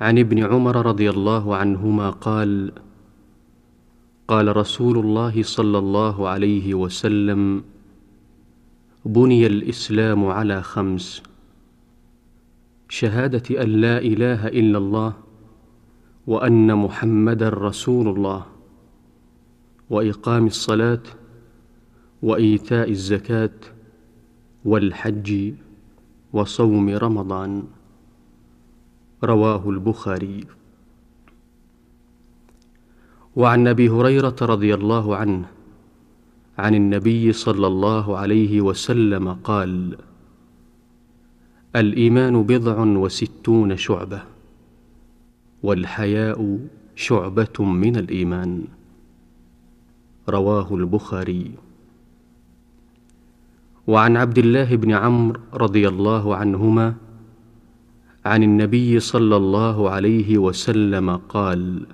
عن ابن عمر رضي الله عنهما قال قال رسول الله صلى الله عليه وسلم بني الاسلام على خمس شهاده ان لا اله الا الله وان محمدا رسول الله واقام الصلاه وايتاء الزكاه والحج وصوم رمضان رواه البخاري وعن ابي هريره رضي الله عنه عن النبي صلى الله عليه وسلم قال الايمان بضع وستون شعبه والحياء شعبه من الايمان رواه البخاري وعن عبد الله بن عمرو رضي الله عنهما عن النبي صلى الله عليه وسلم قال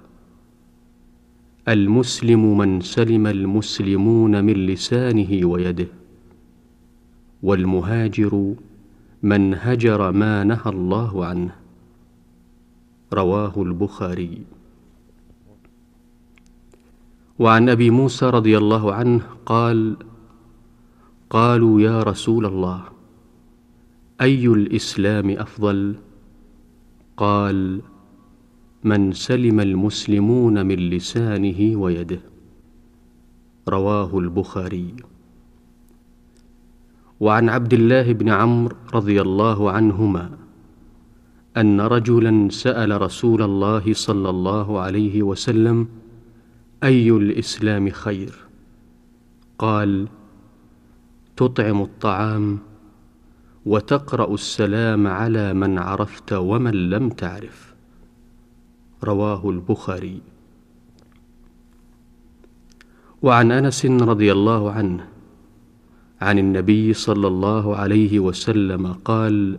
المسلم من سلم المسلمون من لسانه ويده والمهاجر من هجر ما نهى الله عنه رواه البخاري وعن أبي موسى رضي الله عنه قال قالوا يا رسول الله أي الإسلام أفضل؟ قال من سلم المسلمون من لسانه ويده رواه البخاري وعن عبد الله بن عمرو رضي الله عنهما ان رجلا سال رسول الله صلى الله عليه وسلم اي الاسلام خير قال تطعم الطعام وتقرا السلام على من عرفت ومن لم تعرف رواه البخاري وعن انس رضي الله عنه عن النبي صلى الله عليه وسلم قال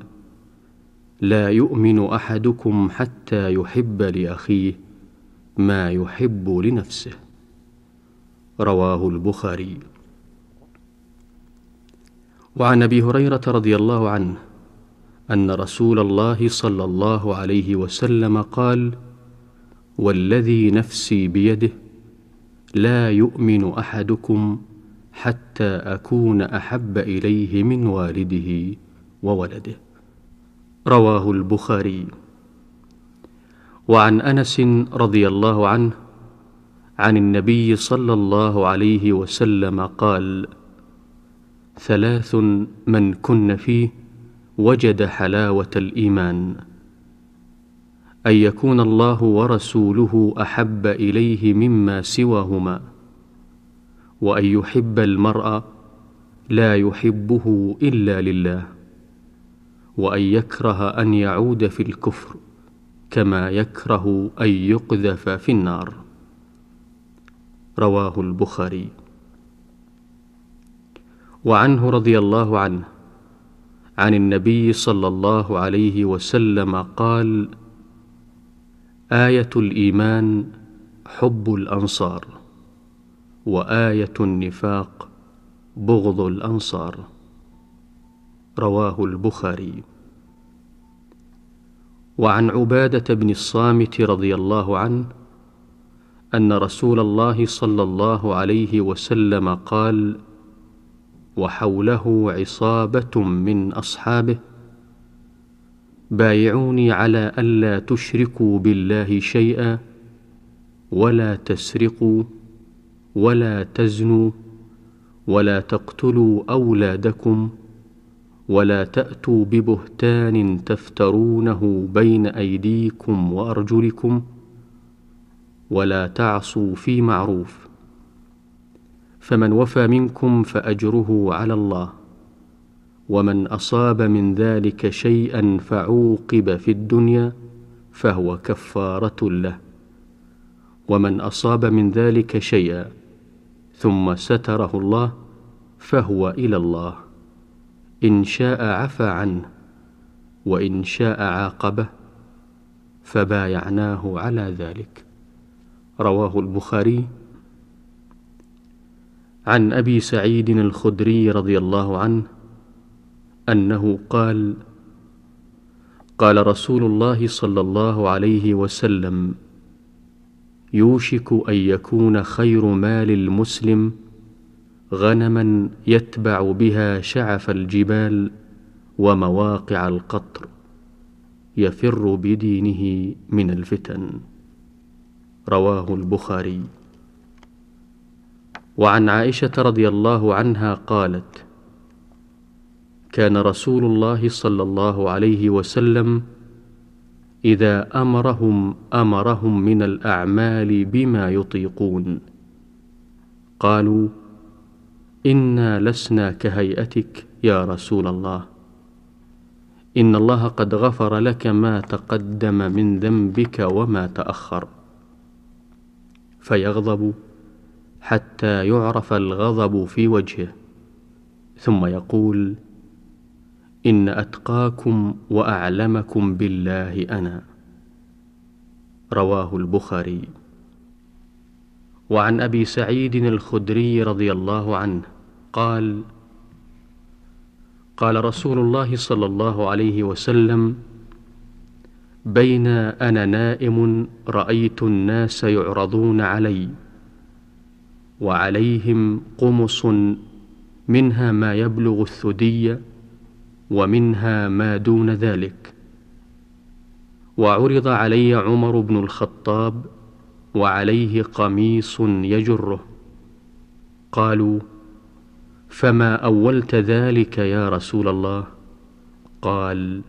لا يؤمن احدكم حتى يحب لاخيه ما يحب لنفسه رواه البخاري وعن ابي هريره رضي الله عنه ان رسول الله صلى الله عليه وسلم قال والذي نفسي بيده لا يؤمن احدكم حتى اكون احب اليه من والده وولده رواه البخاري وعن انس رضي الله عنه عن النبي صلى الله عليه وسلم قال ثلاث من كن فيه وجد حلاوه الايمان ان يكون الله ورسوله احب اليه مما سواهما وان يحب المرء لا يحبه الا لله وان يكره ان يعود في الكفر كما يكره ان يقذف في النار رواه البخاري وعنه رضي الله عنه عن النبي صلى الله عليه وسلم قال ايه الايمان حب الانصار وايه النفاق بغض الانصار رواه البخاري وعن عباده بن الصامت رضي الله عنه ان رسول الله صلى الله عليه وسلم قال وحوله عصابه من اصحابه بايعوني على الا تشركوا بالله شيئا ولا تسرقوا ولا تزنوا ولا تقتلوا اولادكم ولا تاتوا ببهتان تفترونه بين ايديكم وارجلكم ولا تعصوا في معروف فمن وفى منكم فأجره على الله ومن أصاب من ذلك شيئا فعوقب في الدنيا فهو كفارة له ومن أصاب من ذلك شيئا ثم ستره الله فهو إلى الله إن شاء عفى عنه وإن شاء عاقبه فبايعناه على ذلك رواه البخاري عن ابي سعيد الخدري رضي الله عنه انه قال قال رسول الله صلى الله عليه وسلم يوشك ان يكون خير مال المسلم غنما يتبع بها شعف الجبال ومواقع القطر يفر بدينه من الفتن رواه البخاري وعن عائشه رضي الله عنها قالت كان رسول الله صلى الله عليه وسلم اذا امرهم امرهم من الاعمال بما يطيقون قالوا انا لسنا كهيئتك يا رسول الله ان الله قد غفر لك ما تقدم من ذنبك وما تاخر فيغضب حتى يعرف الغضب في وجهه ثم يقول إن أتقاكم وأعلمكم بالله أنا رواه البخاري وعن أبي سعيد الخدري رضي الله عنه قال قال رسول الله صلى الله عليه وسلم بين أنا نائم رأيت الناس يعرضون عليّ وعليهم قمص منها ما يبلغ الثدي ومنها ما دون ذلك وعرض علي عمر بن الخطاب وعليه قميص يجره قالوا فما أولت ذلك يا رسول الله قال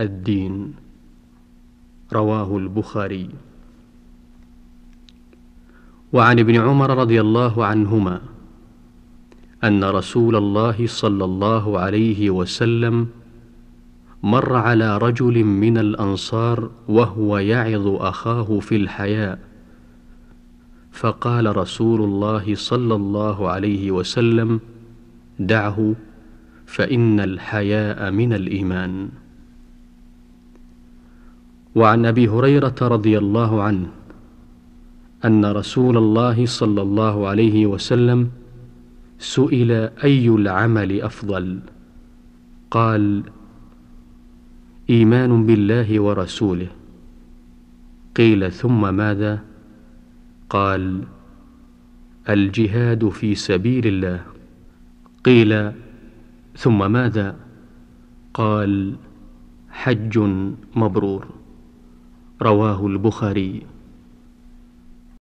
الدين رواه البخاري وعن ابن عمر رضي الله عنهما أن رسول الله صلى الله عليه وسلم مر على رجل من الأنصار وهو يعظ أخاه في الحياء فقال رسول الله صلى الله عليه وسلم دعه فإن الحياء من الإيمان وعن أبي هريرة رضي الله عنه أن رسول الله صلى الله عليه وسلم سئل أي العمل أفضل قال إيمان بالله ورسوله قيل ثم ماذا قال الجهاد في سبيل الله قيل ثم ماذا قال حج مبرور رواه البخاري